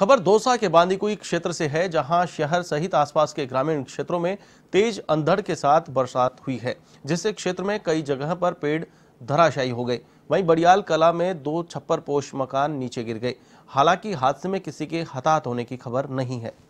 खबर दौसा के बांदीकुई क्षेत्र से है जहां शहर सहित आसपास के ग्रामीण क्षेत्रों में तेज अंधड़ के साथ बरसात हुई है जिससे क्षेत्र में कई जगह पर पेड़ धराशायी हो गए वहीं बड़ियाल कला में दो छप्पर पोष मकान नीचे गिर गए हालांकि हादसे में किसी के हताहत होने की खबर नहीं है